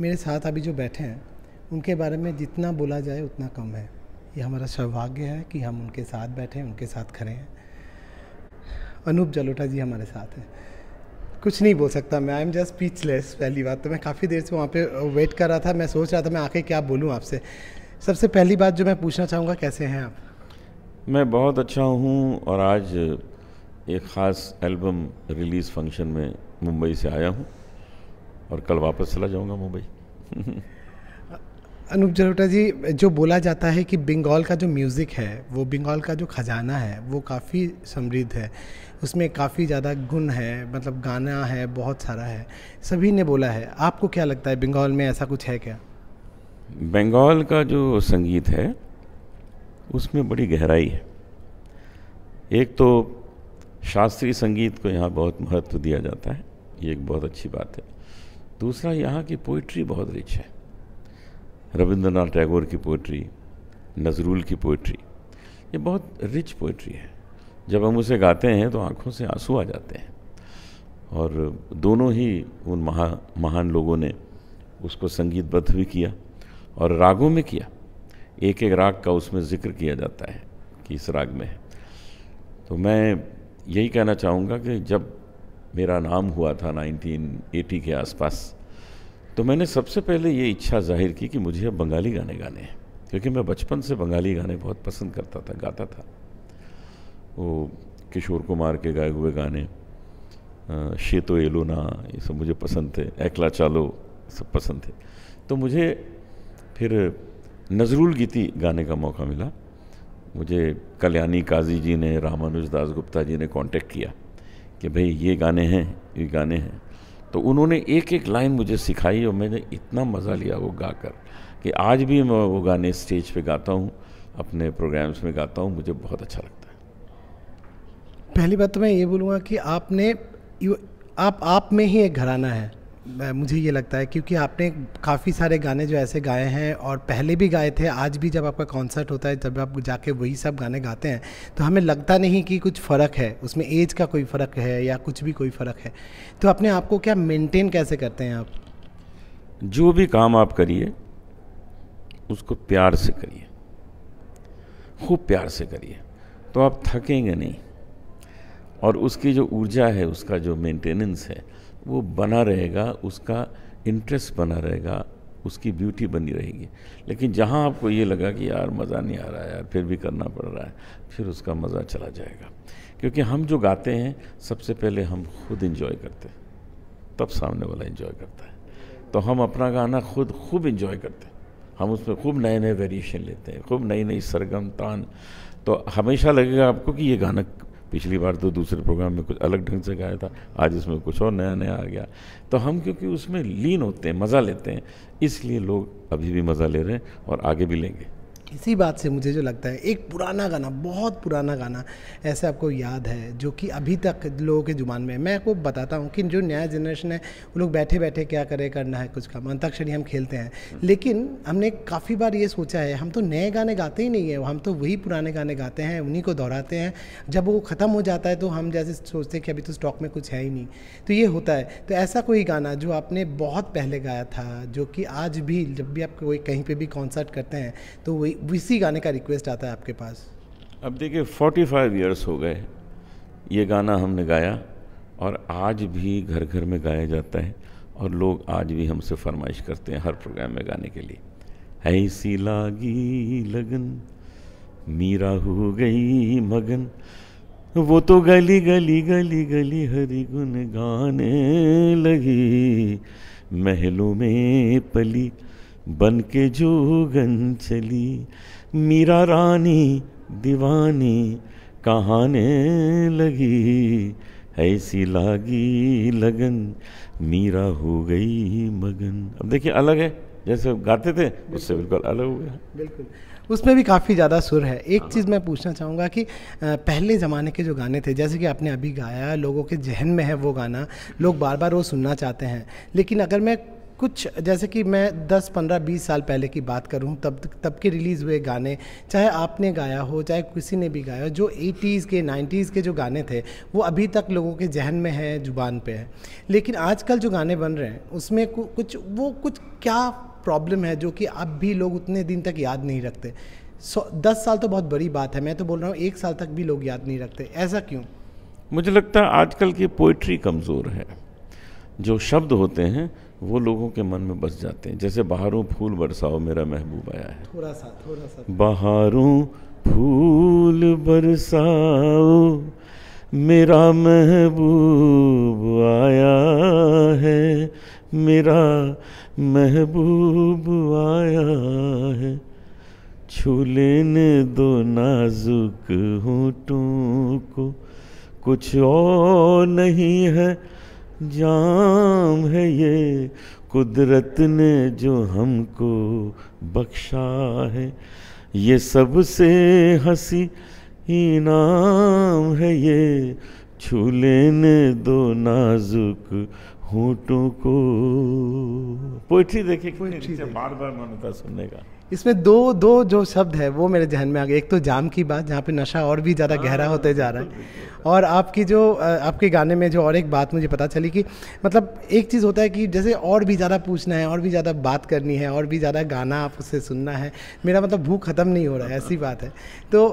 मेरे साथ अभी जो बैठे हैं उनके बारे में जितना बोला जाए उतना कम है ये हमारा सौभाग्य है कि हम उनके साथ बैठे हैं उनके साथ खड़े हैं अनूप जलोटा जी हमारे साथ हैं कुछ नहीं बोल सकता मैं आई एम जस्ट स्पीचलेस पहली बात तो मैं काफ़ी देर से वहाँ पे वेट कर रहा था मैं सोच रहा था मैं आके क्या बोलूँ आपसे सबसे पहली बात जो मैं पूछना चाहूँगा कैसे हैं आप मैं बहुत अच्छा हूँ और आज एक ख़ास एल्बम रिलीज़ फंक्शन में मुंबई से आया हूँ और कल वापस चला जाऊंगा मुंबई अनूप जलोटा जी जो बोला जाता है कि बंगाल का जो म्यूज़िक है वो बंगाल का जो ख़जाना है वो काफ़ी समृद्ध है उसमें काफ़ी ज़्यादा गुण है मतलब गाना है बहुत सारा है सभी ने बोला है आपको क्या लगता है बंगाल में ऐसा कुछ है क्या बंगाल का जो संगीत है उसमें बड़ी गहराई है एक तो शास्त्रीय संगीत को यहाँ बहुत महत्व दिया जाता है ये एक बहुत अच्छी बात है दूसरा यहाँ की पोइट्री बहुत रिच है रविंद्रनाथ टैगोर की पोइट्री नजरुल की पोइट्री ये बहुत रिच पोइट्री है जब हम उसे गाते हैं तो आँखों से आंसू आ जाते हैं और दोनों ही उन महा महान लोगों ने उसको संगीतबद्ध भी किया और रागों में किया एक एक राग का उसमें जिक्र किया जाता है कि इस राग में है तो मैं यही कहना चाहूँगा कि जब मेरा नाम हुआ था 1980 के आसपास तो मैंने सबसे पहले ये इच्छा जाहिर की कि मुझे अब बंगाली गाने गाने हैं क्योंकि मैं बचपन से बंगाली गाने बहुत पसंद करता था गाता था वो किशोर कुमार के गाए हुए गाने शेतो एलोना ये सब मुझे पसंद थे एकला चालो सब पसंद थे तो मुझे फिर नजरुल गीति गाने का मौका मिला मुझे कल्याणी काजी जी ने रामानुज दास गुप्ता जी ने कांटेक्ट किया कि भाई ये गाने हैं ये गाने हैं तो उन्होंने एक एक लाइन मुझे सिखाई और मैंने इतना मज़ा लिया वो गाकर कि आज भी मैं वो गाने स्टेज पे गाता हूँ अपने प्रोग्राम्स में गाता हूँ मुझे बहुत अच्छा लगता है पहली बात तो मैं ये बोलूँगा कि आपने आप आप में ही एक घराना है मुझे ये लगता है क्योंकि आपने काफ़ी सारे गाने जो ऐसे गाए हैं और पहले भी गाए थे आज भी जब आपका कॉन्सर्ट होता है जब आप जाके वही सब गाने गाते हैं तो हमें लगता नहीं कि कुछ फ़र्क है उसमें एज का कोई फ़र्क है या कुछ भी कोई फ़र्क है तो अपने आप को क्या मेंटेन कैसे करते हैं आप जो भी काम आप करिए उसको प्यार से करिए खूब प्यार से करिए तो आप थकेंगे नहीं और उसकी जो ऊर्जा है उसका जो मेंटेनेंस है वो बना रहेगा उसका इंटरेस्ट बना रहेगा उसकी ब्यूटी बनी रहेगी लेकिन जहाँ आपको ये लगा कि यार मज़ा नहीं आ रहा है यार फिर भी करना पड़ रहा है फिर उसका मज़ा चला जाएगा क्योंकि हम जो गाते हैं सबसे पहले हम खुद इन्जॉय करते हैं तब सामने वाला इन्जॉय करता है तो हम अपना गाना खुद खूब इन्जॉय करते हैं हम उसमें खूब नए नए वेरिएशन लेते हैं खूब नई नई सरगम तान तो हमेशा लगेगा आपको कि ये गाना पिछली बार तो दूसरे प्रोग्राम में कुछ अलग ढंग से गाया था आज इसमें कुछ और नया नया आ गया तो हम क्योंकि उसमें लीन होते हैं मज़ा लेते हैं इसलिए लोग अभी भी मज़ा ले रहे हैं और आगे भी लेंगे इसी बात से मुझे जो लगता है एक पुराना गाना बहुत पुराना गाना ऐसे आपको याद है जो कि अभी तक लोगों के जुबान में है मैं आपको बताता हूँ कि जो नया जनरेशन है वो लोग बैठे बैठे क्या करे करना है कुछ काम अंताक्षरी हम खेलते हैं लेकिन हमने काफ़ी बार ये सोचा है हम तो नए गाने गाते ही नहीं है हम तो वही पुराने गाने गाते हैं उन्हीं को दोहराते हैं जब वो ख़त्म हो जाता है तो हम जैसे सोचते हैं कि अभी तो स्टॉक में कुछ है ही नहीं तो ये होता है तो ऐसा कोई गाना जो आपने बहुत पहले गाया था जो कि आज भी जब भी आप कोई कहीं पर भी कॉन्सर्ट करते हैं तो वही इसी गाने का रिक्वेस्ट आता है आपके पास अब देखिए फोर्टी फाइव ईयर्स हो गए ये गाना हमने गाया और आज भी घर घर में गाया जाता है और लोग आज भी हमसे फरमाइश करते हैं हर प्रोग्राम में गाने के लिए ऐसी लागी लगन मीरा हो गई मगन वो तो गली गली गली गली हरी गुन गाने लगी महलों में पली बन के जोगन चली मीरा रानी दीवानी कहाने लगी ऐसी लागी लगन मीरा हो गई मगन अब देखिए अलग है जैसे गाते थे उससे बिल्कुल अलग हो गया बिल्कुल उसमें भी काफ़ी ज़्यादा सुर है एक हाँ। चीज़ मैं पूछना चाहूँगा कि पहले ज़माने के जो गाने थे जैसे कि आपने अभी गाया लोगों के जहन में है वो गाना लोग बार बार वो सुनना चाहते हैं लेकिन अगर मैं कुछ जैसे कि मैं 10, 15, 20 साल पहले की बात करूं तब तब के रिलीज़ हुए गाने चाहे आपने गाया हो चाहे किसी ने भी गाया हो जो 80s के 90s के जो गाने थे वो अभी तक लोगों के जहन में है ज़ुबान पे है लेकिन आजकल जो गाने बन रहे हैं उसमें कुछ वो कुछ क्या प्रॉब्लम है जो कि अब भी लोग उतने दिन तक याद नहीं रखते सौ दस साल तो बहुत बड़ी बात है मैं तो बोल रहा हूँ एक साल तक भी लोग याद नहीं रखते ऐसा क्यों मुझे लगता है आजकल की पोइट्री कमज़ोर है जो शब्द होते हैं वो लोगों के मन में बस जाते हैं जैसे बाहरों फूल बरसाओ मेरा महबूब आया है थोड़ा सा थोड़ा सा बहारों फूल बरसाओ मेरा महबूब आया है मेरा महबूब आया है छू लेने दो नाजुक तू को कुछ और नहीं है जाम है ये कुदरत ने जो हमको बख्शा है ये सबसे हंसी इनाम है ये छू लेने दो नाजुक होटों को पोइट्री पोइट्री बार बार मन होता सुनने का इसमें दो दो जो शब्द है वो मेरे जहन में आ गए एक तो जाम की बात जहाँ पे नशा और भी ज़्यादा हाँ, गहरा होते जा रहा है और आपकी जो आपके गाने में जो और एक बात मुझे पता चली कि मतलब एक चीज़ होता है कि जैसे और भी ज़्यादा पूछना है और भी ज़्यादा बात करनी है और भी ज़्यादा गाना आप उससे सुनना है मेरा मतलब भूख ख़त्म नहीं हो रहा है ऐसी बात है तो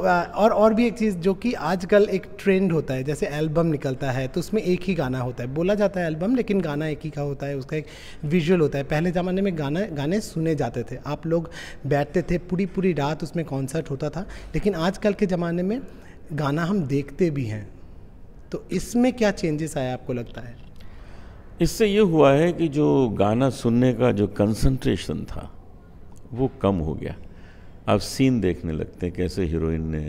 और और भी एक चीज़ जो कि आजकल एक ट्रेंड होता है जैसे एल्बम निकलता है तो उसमें एक ही गाना होता है बोला जाता है एल्बम लेकिन गाना एक ही का होता है उसका एक विजुअल होता है पहले ज़माने में गाना गाने सुने जाते थे आप लोग बैठते थे पूरी पूरी रात उसमें कॉन्सर्ट होता था लेकिन आजकल के ज़माने में गाना हम देखते भी हैं तो इसमें क्या चेंजेस आया आपको लगता है इससे ये हुआ है कि जो गाना सुनने का जो कंसंट्रेशन था वो कम हो गया अब सीन देखने लगते हैं कैसे हीरोइन ने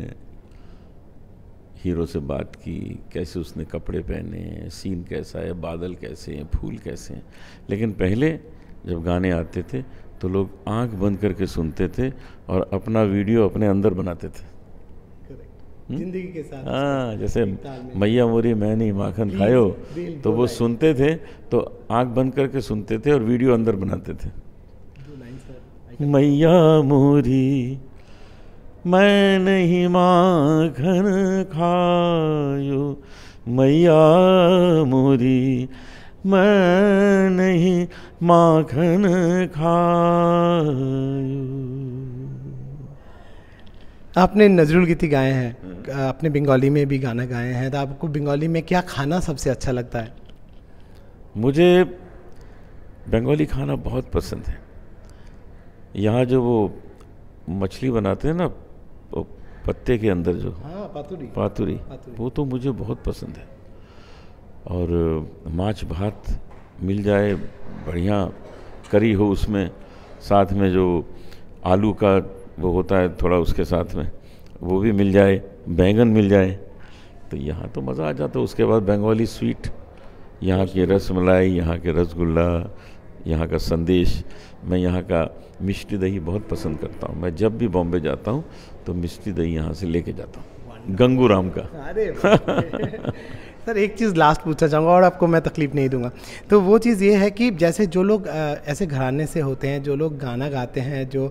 हीरो से बात की कैसे उसने कपड़े पहने सीन कैसा है बादल कैसे हैं फूल कैसे हैं लेकिन पहले जब गाने आते थे तो लोग आंख बंद करके सुनते थे और अपना वीडियो अपने अंदर बनाते थे हम्म? जिंदगी के साथ हाँ जैसे मैया मोरी मैं नहीं माखन खायो तो वो सुनते थे तो आंख बंद करके सुनते थे और वीडियो अंदर बनाते थे मैया मोरी मैं नहीं माखन खायो मैया मोरी मैं नहीं माखन खायो आपने नजरुल गीति गाए हैं आपने बंगाली में भी गाना गाए हैं तो आपको बंगाली में क्या खाना सबसे अच्छा लगता है मुझे बंगाली खाना बहुत पसंद है यहाँ जो वो मछली बनाते हैं ना पत्ते के अंदर जो हाँ, पातुरी पातुरी, पातुरी। वो तो मुझे बहुत पसंद है और माछ भात मिल जाए बढ़िया करी हो उसमें साथ में जो आलू का वो होता है थोड़ा उसके साथ में वो भी मिल जाए बैंगन मिल जाए तो यहाँ तो मज़ा आ जाता है उसके बाद बंगाली स्वीट यहाँ की रस मलाई यहाँ के रसगुल्ला यहाँ का संदेश मैं यहाँ का मिष्टी दही बहुत पसंद करता हूँ मैं जब भी बॉम्बे जाता हूँ तो मिष्टी दही यहाँ से लेके जाता हूँ गंगू राम का अरे सर एक चीज़ लास्ट पूछना चाहूँगा और आपको मैं तकलीफ़ नहीं दूंगा तो वो चीज़ ये है कि जैसे जो लोग ऐसे घराने से होते हैं जो लोग गाना गाते हैं जो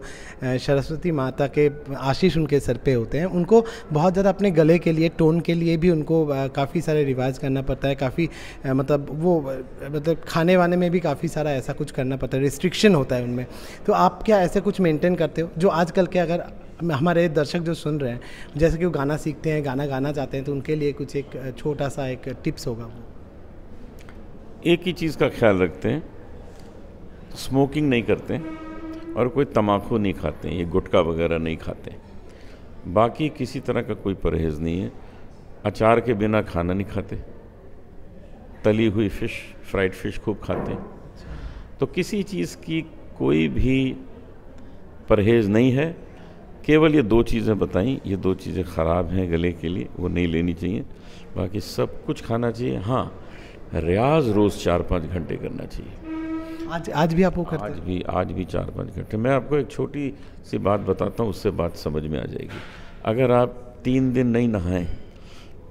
सरस्वती माता के आशीष उनके सर पे होते हैं उनको बहुत ज़्यादा अपने गले के लिए टोन के लिए भी उनको काफ़ी सारे रिवाज करना पड़ता है काफ़ी मतलब वो मतलब खाने वाने में भी काफ़ी सारा ऐसा कुछ करना पड़ता है रिस्ट्रिक्शन होता है उनमें तो आप क्या ऐसे कुछ मेंटेन करते हो जो आजकल के अगर हमारे दर्शक जो सुन रहे हैं जैसे कि वो गाना सीखते हैं गाना गाना चाहते हैं तो उनके लिए कुछ एक छोटा सा एक टिप्स होगा वो एक ही चीज़ का ख्याल रखते हैं स्मोकिंग नहीं करते और कोई तम्बाकू नहीं खाते ये गुटखा वगैरह नहीं खाते बाकी किसी तरह का कोई परहेज नहीं है अचार के बिना खाना नहीं खाते तली हुई फ़िश फ्राइड फ़िश खूब खाते तो किसी चीज़ की कोई भी परहेज नहीं है केवल ये दो चीज़ें बताई ये दो चीज़ें ख़राब हैं गले के लिए वो नहीं लेनी चाहिए बाकी सब कुछ खाना चाहिए हाँ रियाज रोज़ चार पाँच घंटे करना चाहिए आज आज भी आप वो करते आज भी आज भी चार पाँच घंटे मैं आपको एक छोटी सी बात बताता हूँ उससे बात समझ में आ जाएगी अगर आप तीन दिन नहीं नहाएं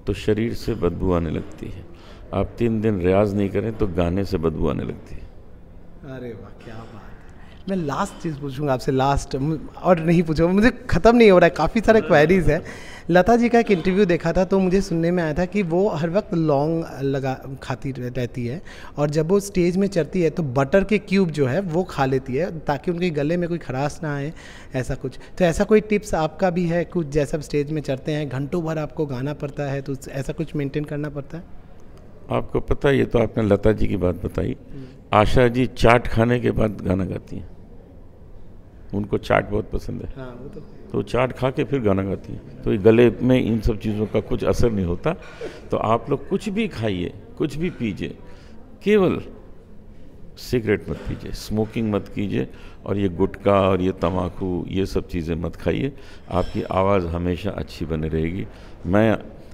तो शरीर से बदबू आने लगती है आप तीन दिन रियाज नहीं करें तो गाने से बदबू आने लगती है अरे वाह क्या बात मैं लास्ट चीज़ पूछूंगा आपसे लास्ट और नहीं पूछूंगा मुझे ख़त्म नहीं हो रहा है काफ़ी सारे क्वेरीज हैं लता जी का एक इंटरव्यू देखा था तो मुझे सुनने में आया था कि वो हर वक्त लॉन्ग लगा खाती रहती है और जब वो स्टेज में चढ़ती है तो बटर के क्यूब जो है वो खा लेती है ताकि उनके गले में कोई खराश ना आए ऐसा कुछ तो ऐसा कोई टिप्स आपका भी है कुछ जैसा स्टेज में चढ़ते हैं घंटों भर आपको गाना पड़ता है तो ऐसा कुछ मेंटेन करना पड़ता है आपको पता ये तो आपने लता जी की बात बताई आशा जी चाट खाने के बाद गाना गाती हैं उनको चाट बहुत पसंद है हाँ, वो तो तो चाट खा के फिर गाना गाती हैं तो गले में इन सब चीज़ों का कुछ असर नहीं होता तो आप लोग कुछ भी खाइए कुछ भी पीजिए केवल सिगरेट मत पीजिए स्मोकिंग मत कीजिए और ये गुटखा और ये तम्बाकू ये सब चीज़ें मत खाइए आपकी आवाज़ हमेशा अच्छी बनी रहेगी मैं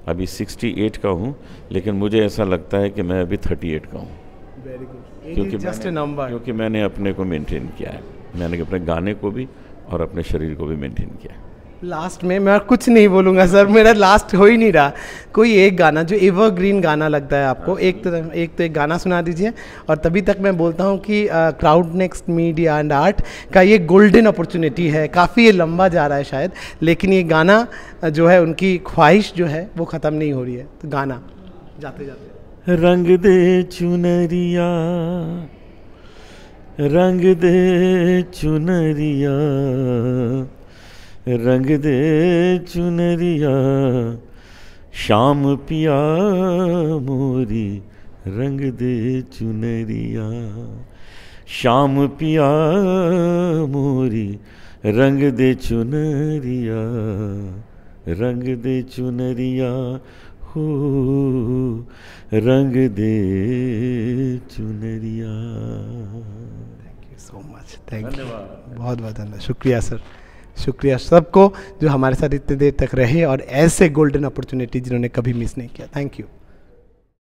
अभी 68 का हूँ लेकिन मुझे ऐसा लगता है कि मैं अभी 38 का हूँ वेरी गुड क्योंकि मैंने, क्योंकि मैंने अपने को मेंटेन किया है मैंने अपने गाने को भी और अपने शरीर को भी मेंटेन किया लास्ट में मैं कुछ नहीं बोलूंगा सर मेरा लास्ट हो ही नहीं रहा कोई एक गाना जो एवरग्रीन गाना लगता है आपको एक तो एक तो एक गाना सुना दीजिए और तभी तक मैं बोलता हूँ कि crowd next media and art का ये गोल्डन अपॉर्चुनिटी है काफ़ी ये लंबा जा रहा है शायद लेकिन ये गाना जो है उनकी ख्वाहिश जो है वो ख़त्म नहीं हो रही है तो गाना जाते जाते रंग दे चुनरिया रंग दे चुनरिया रंग दे चुनरिया शाम पिया मोरी रंग दे चुनरिया शाम पिया मोरी रंग दे चुनरिया रंग दे चुनरिया को रंग दे चुनरिया thank you so much thank you बहुत बहुत धन्यवाद शुक्रिया सर शुक्रिया सबको जो हमारे साथ इतने देर तक रहे और ऐसे गोल्डन अपॉर्चुनिटी जिन्होंने कभी मिस नहीं किया थैंक यू